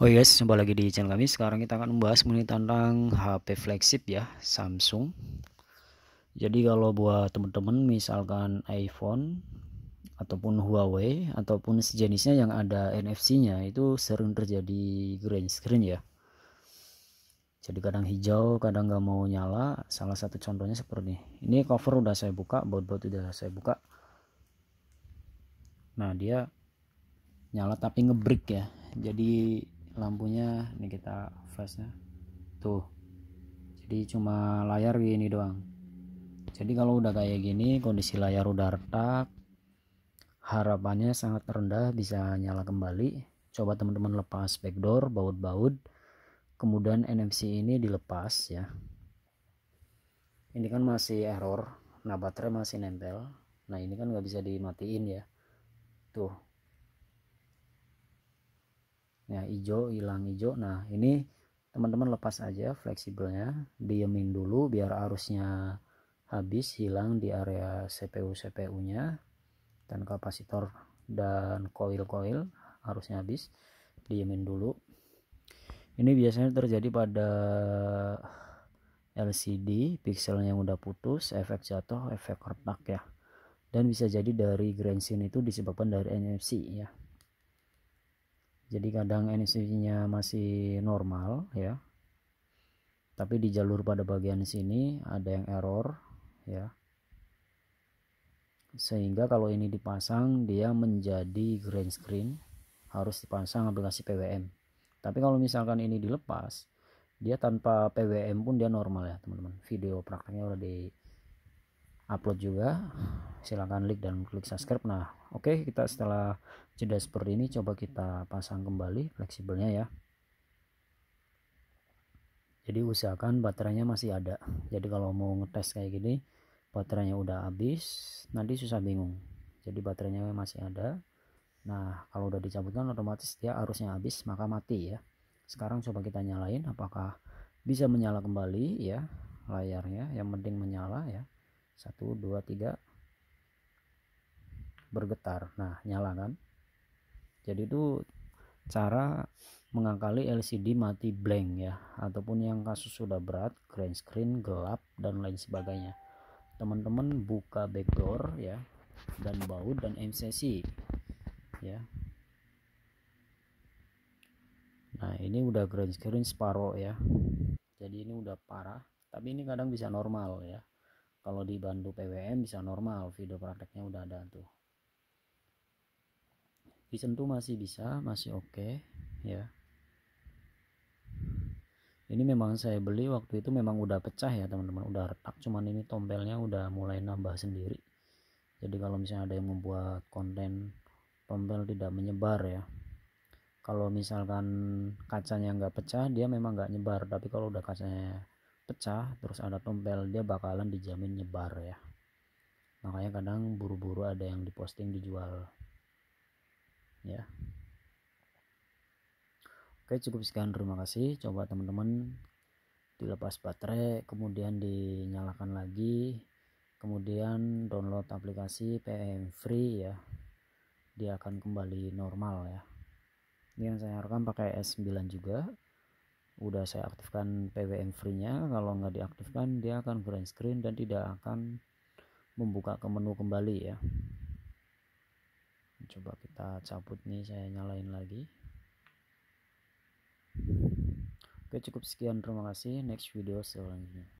Oh yes, iya jumpa lagi di channel kami. Sekarang kita akan membahas mengenai tentang HP flagship ya, Samsung. Jadi kalau buat teman-teman misalkan iPhone ataupun Huawei ataupun sejenisnya yang ada NFC-nya itu sering terjadi green screen ya. Jadi kadang hijau, kadang nggak mau nyala. Salah satu contohnya seperti ini. Ini cover udah saya buka, baut-baut udah saya buka. Nah, dia nyala tapi ngebrick ya. Jadi lampunya ini kita flashnya tuh jadi cuma layar ini doang jadi kalau udah kayak gini kondisi layar udah retak harapannya sangat rendah bisa nyala kembali coba teman-teman lepas backdoor baut-baut kemudian NFC ini dilepas ya ini kan masih error nah baterai masih nempel nah ini kan nggak bisa dimatiin ya tuh ya hijau hilang hijau nah ini teman-teman lepas aja fleksibelnya diemin dulu biar arusnya habis hilang di area CPU CPU nya dan kapasitor dan koil-koil arusnya habis diemin dulu ini biasanya terjadi pada LCD pixelnya udah putus efek jatuh efek retak ya dan bisa jadi dari green itu disebabkan dari NFC ya jadi kadang NSI-nya masih normal ya tapi di jalur pada bagian sini ada yang error ya sehingga kalau ini dipasang dia menjadi green screen harus dipasang aplikasi PWM tapi kalau misalkan ini dilepas dia tanpa PWM pun dia normal ya teman-teman video prakteknya udah di upload juga silahkan klik dan klik subscribe nah oke okay, kita setelah jeda seperti ini coba kita pasang kembali fleksibelnya ya jadi usahakan baterainya masih ada jadi kalau mau ngetes kayak gini baterainya udah habis nanti susah bingung jadi baterainya masih ada nah kalau udah dicabutkan otomatis dia arusnya habis maka mati ya sekarang coba kita nyalain apakah bisa menyala kembali ya layarnya yang penting menyala ya satu dua tiga bergetar nah nyala kan jadi itu cara mengakali LCD mati blank ya ataupun yang kasus sudah berat green screen gelap dan lain sebagainya teman-teman buka backdoor ya dan baut dan MCC ya nah ini udah green screen separuh ya jadi ini udah parah tapi ini kadang bisa normal ya kalau dibantu PWM bisa normal video prakteknya udah ada tuh disentuh masih bisa masih oke okay, ya ini memang saya beli waktu itu memang udah pecah ya teman-teman udah retak cuman ini tombelnya udah mulai nambah sendiri jadi kalau misalnya ada yang membuat konten tombel tidak menyebar ya kalau misalkan kacanya nggak pecah dia memang nggak nyebar tapi kalau udah kacanya pecah terus ada tombel dia bakalan dijamin nyebar ya makanya kadang buru-buru ada yang diposting dijual Oke cukup sekian terima kasih coba teman-teman dilepas baterai kemudian dinyalakan lagi kemudian download aplikasi PM free ya dia akan kembali normal ya ini yang saya rekam pakai S9 juga udah saya aktifkan PWM free nya kalau nggak diaktifkan dia akan green screen dan tidak akan membuka ke menu kembali ya coba kita cabut nih saya nyalain lagi Oke cukup sekian terima kasih next video selanjutnya